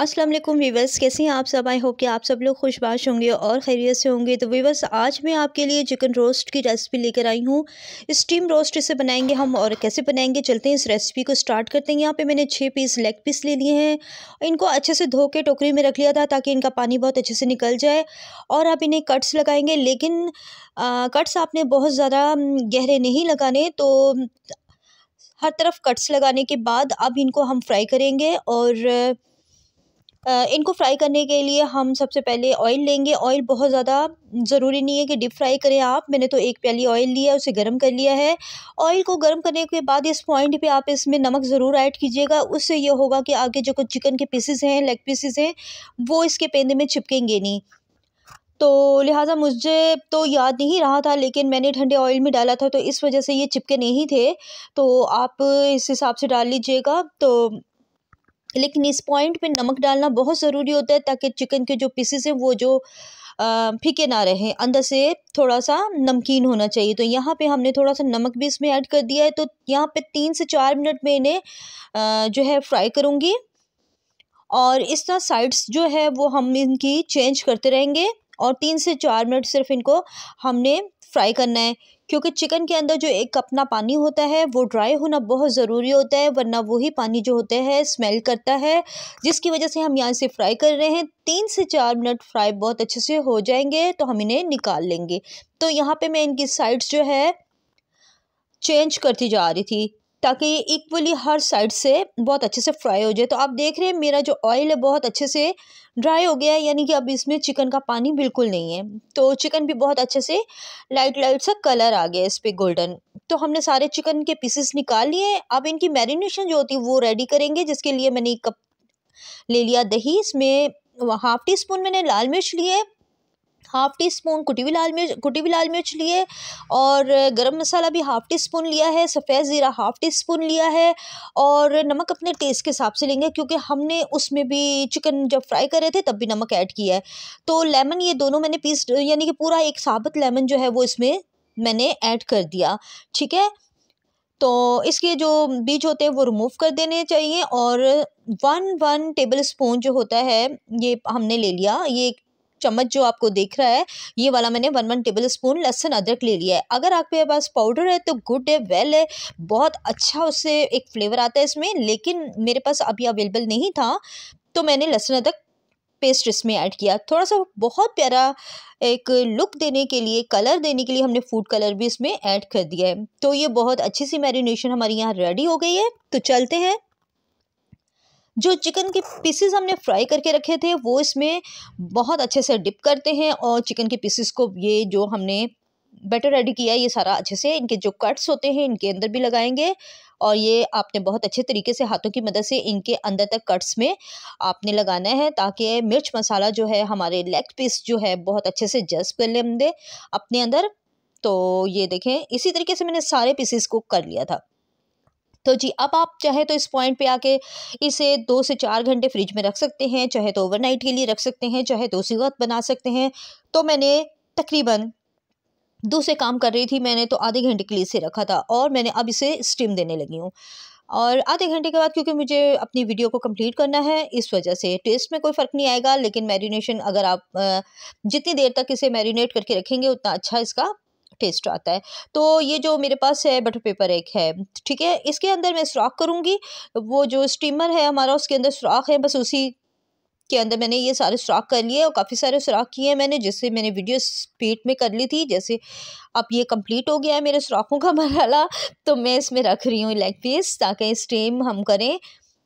अस्सलाम वालेकुम वीवर्स कैसे हैं आप सब आई होप कि आप सब लोग खुशबाश होंगे और खैरियत से होंगे तो वीवर्स आज मैं आपके लिए चिकन रोस्ट की रेसिपी लेकर आई हूँ स्टीम रोस्ट इसे बनाएंगे हम और कैसे बनाएंगे चलते हैं इस रेसिपी को स्टार्ट करते हैं यहाँ पे मैंने छः पीस लेग पीस ले लिए हैं इनको अच्छे से धो के टोकरी में रख लिया था ताकि इनका पानी बहुत अच्छे से निकल जाए और आप इन्हें कट्स लगाएंगे लेकिन आ, कट्स आपने बहुत ज़्यादा गहरे नहीं लगाने तो हर तरफ कट्स लगाने के बाद अब इनको हम फ्राई करेंगे और इनको फ़्राई करने के लिए हम सबसे पहले ऑयल लेंगे ऑयल बहुत ज़्यादा ज़रूरी नहीं है कि डिप फ्राई करें आप मैंने तो एक प्याली ऑयल लिया उसे गर्म कर लिया है ऑयल को गर्म करने के बाद इस पॉइंट पे आप इसमें नमक ज़रूर ऐड कीजिएगा उससे यह होगा कि आगे जो कुछ चिकन के पीसेस हैं लेग पीसेस हैं वो इसके पेंदे में चिपकेंगे नहीं तो लिहाजा मुझे तो याद नहीं रहा था लेकिन मैंने ठंडे ऑयल में डाला था तो इस वजह से ये चिपके नहीं थे तो आप इस हिसाब से डाल लीजिएगा तो लेकिन इस पॉइंट पे नमक डालना बहुत ज़रूरी होता है ताकि चिकन के जो पीसेस हैं वो जो फीके ना रहें अंदर से थोड़ा सा नमकीन होना चाहिए तो यहाँ पे हमने थोड़ा सा नमक भी इसमें ऐड कर दिया है तो यहाँ पे तीन से चार मिनट में इन्हें जो है फ्राई करूँगी और इस तरह साइड्स जो है वो हम इनकी चेंज करते रहेंगे और तीन से चार मिनट सिर्फ इनको हमने फ्राई करना है क्योंकि चिकन के अंदर जो एक अपना पानी होता है वो ड्राई होना बहुत ज़रूरी होता है वरना वही पानी जो होता है स्मेल करता है जिसकी वजह से हम यहाँ से फ्राई कर रहे हैं तीन से चार मिनट फ्राई बहुत अच्छे से हो जाएंगे तो हम इन्हें निकाल लेंगे तो यहाँ पे मैं इनकी साइड्स जो है चेंज करती जा रही थी ताकि ये इक्वली हर साइड से बहुत अच्छे से फ्राई हो जाए तो आप देख रहे हैं मेरा जो ऑयल है बहुत अच्छे से ड्राई हो गया है यानी कि अब इसमें चिकन का पानी बिल्कुल नहीं है तो चिकन भी बहुत अच्छे से लाइट लाइट सा कलर आ गया इस पर गोल्डन तो हमने सारे चिकन के पीसेस निकाल लिए अब इनकी मैरिनेशन जो होती है वो रेडी करेंगे जिसके लिए मैंने एक कप ले लिया दही इसमें हाफ टी स्पून मैंने लाल मिर्च लिए हाफ़ टी स्पून कुटी हुई लाल मिर्च कुटी हुई लाल मिर्च लिए और गरम मसाला भी हाफ़ टी स्पून लिया है सफ़ेद ज़ीरा हाफ़ टी स्पून लिया है और नमक अपने टेस्ट के हिसाब से लेंगे क्योंकि हमने उसमें भी चिकन जब फ्राई करे थे तब भी नमक ऐड किया है तो लेमन ये दोनों मैंने पीस यानी कि पूरा एक साबुत लेमन जो है वो इसमें मैंने ऐड कर दिया ठीक है तो इसके जो बीज होते हैं वो रिमूव कर देने चाहिए और वन वन टेबल स्पून जो होता है ये हमने ले लिया ये चम्मच जो आपको देख रहा है ये वाला मैंने वन वन टेबल स्पून लहसुन अदरक ले लिया है अगर आपके पास पाउडर है तो गुड है वेल है बहुत अच्छा उससे एक फ्लेवर आता है इसमें लेकिन मेरे पास अभी अवेलेबल नहीं था तो मैंने लहसुन अदरक पेस्ट इसमें ऐड किया थोड़ा सा बहुत प्यारा एक लुक देने के लिए कलर देने के लिए हमने फूड कलर भी इसमें ऐड कर दिया है तो ये बहुत अच्छी सी मैरिनेशन हमारे यहाँ रेडी हो गई है तो चलते हैं जो चिकन के पीसेस हमने फ्राई करके रखे थे वो इसमें बहुत अच्छे से डिप करते हैं और चिकन के पीसेस को ये जो हमने बैटर रेडी किया ये सारा अच्छे से इनके जो कट्स होते हैं इनके अंदर भी लगाएंगे और ये आपने बहुत अच्छे तरीके से हाथों की मदद से इनके अंदर तक कट्स में आपने लगाना है ताकि मिर्च मसाला जो है हमारे लेग पीस जो है बहुत अच्छे से जज कर ले अपने अंदर तो ये देखें इसी तरीके से मैंने सारे पीसेस को कर लिया था तो जी अब आप चाहे तो इस पॉइंट पे आके इसे दो से चार घंटे फ्रिज में रख सकते हैं चाहे तो ओवरनाइट के लिए रख सकते हैं चाहे दो तो वक्त बना सकते हैं तो मैंने तकरीबन दूसरे काम कर रही थी मैंने तो आधे घंटे के लिए इसे रखा था और मैंने अब इसे स्टीम देने लगी हूँ और आधे घंटे के बाद क्योंकि मुझे अपनी वीडियो को कंप्लीट करना है इस वजह से टेस्ट में कोई फ़र्क नहीं आएगा लेकिन मैरिनेशन अगर आप जितनी देर तक इसे मैरिनेट करके रखेंगे उतना अच्छा इसका टेस्ट आता है तो ये जो मेरे पास है बटर पेपर एक है ठीक है इसके अंदर मैं सुराख करूँगी वो जो स्टीमर है हमारा उसके अंदर सुराख है बस उसी के अंदर मैंने ये सारे सुराख कर लिए और काफ़ी सारे सुराख किए हैं मैंने जिससे मैंने वीडियो स्पीड में कर ली थी जैसे अब ये कंप्लीट हो गया है मेरे सुराखों का मरहला तो मैं इसमें रख रही हूँ लेग पीस ताकि स्टीम हम करें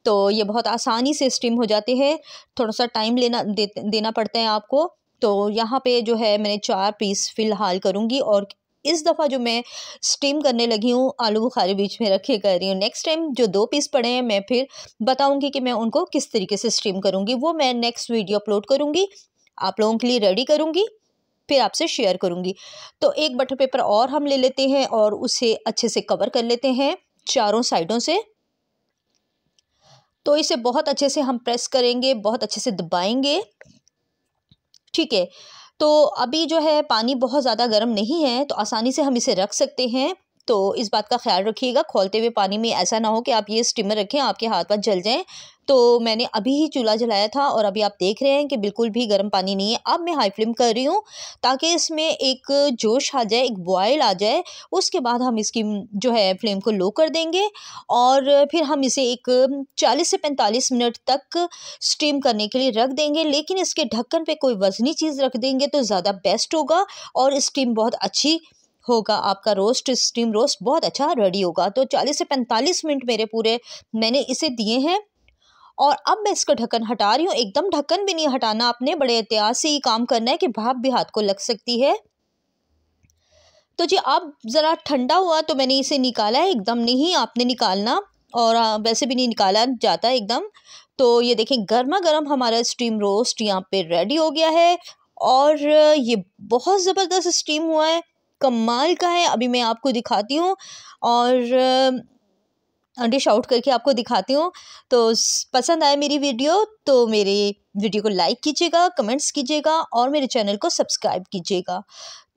तो ये बहुत आसानी से स्टीम हो जाते हैं थोड़ा सा टाइम लेना दे, देना पड़ता है आपको तो यहाँ पे जो है मैंने चार पीस फ़िलहाल करूँगी और इस दफ़ा जो मैं स्टीम करने लगी हूँ आलू बुखारे बीच में रखे कर रही हूँ नेक्स्ट टाइम जो दो पीस पड़े हैं मैं फिर बताऊँगी कि मैं उनको किस तरीके से स्टीम करूँगी वो मैं नेक्स्ट वीडियो अपलोड करूँगी आप लोगों के लिए रेडी करूँगी फिर आपसे शेयर करूँगी तो एक बटर पेपर और हम ले लेते हैं और उसे अच्छे से कवर कर लेते हैं चारों साइडों से तो इसे बहुत अच्छे से हम प्रेस करेंगे बहुत अच्छे से दबाएंगे ठीक है तो अभी जो है पानी बहुत ज़्यादा गर्म नहीं है तो आसानी से हम इसे रख सकते हैं तो इस बात का ख्याल रखिएगा खोलते हुए पानी में ऐसा ना हो कि आप ये स्टीमर रखें आपके हाथ पाथ जल जाएँ तो मैंने अभी ही चूल्हा जलाया था और अभी आप देख रहे हैं कि बिल्कुल भी गर्म पानी नहीं है अब मैं हाई फ्लेम कर रही हूँ ताकि इसमें एक जोश आ जाए एक बॉयल आ जाए उसके बाद हम इसकी जो है फ्लेम को लो कर देंगे और फिर हम इसे एक 40 से 45 मिनट तक स्टीम करने के लिए रख देंगे लेकिन इसके ढक्कन पर कोई वजनी चीज़ रख देंगे तो ज़्यादा बेस्ट होगा और स्टीम बहुत अच्छी होगा आपका रोस्ट स्टीम रोस्ट बहुत अच्छा रेडी होगा तो चालीस से पैंतालीस मिनट मेरे पूरे मैंने इसे दिए हैं और अब मैं इसका ढक्कन हटा रही हूँ एकदम ढक्कन भी नहीं हटाना आपने बड़े एहतियात से ही काम करना है कि भाप भी हाथ को लग सकती है तो जी अब ज़रा ठंडा हुआ तो मैंने इसे निकाला है एकदम नहीं आपने निकालना और वैसे भी नहीं निकाला जाता एकदम तो ये देखें गर्मा गर्म हमारा स्टीम रोस्ट यहाँ पे रेडी हो गया है और ये बहुत ज़बरदस्त स्टीम हुआ है कमाल का है अभी मैं आपको दिखाती हूँ और डिश आउट करके आपको दिखाती हूँ तो पसंद आए मेरी वीडियो तो मेरे वीडियो को लाइक कीजिएगा कमेंट्स कीजिएगा और मेरे चैनल को सब्सक्राइब कीजिएगा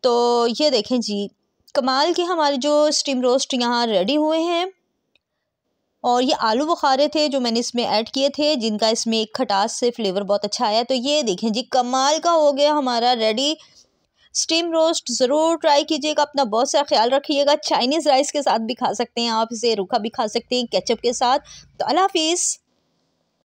तो ये देखें जी कमाल के हमारे जो स्टीम रोस्ट यहाँ रेडी हुए हैं और ये आलू बुखारे थे जो मैंने इसमें ऐड किए थे जिनका इसमें खटास से फ्लेवर बहुत अच्छा आया तो ये देखें जी कमाल का हो गया हमारा रेडी स्टीम रोस्ट ज़रूर ट्राई कीजिएगा अपना बहुत सारा ख्याल रखिएगा चाइनीज़ राइस के साथ भी खा सकते हैं आप इसे रूखा भी खा सकते हैं केचप के साथ तो अल्लाह हाफिज़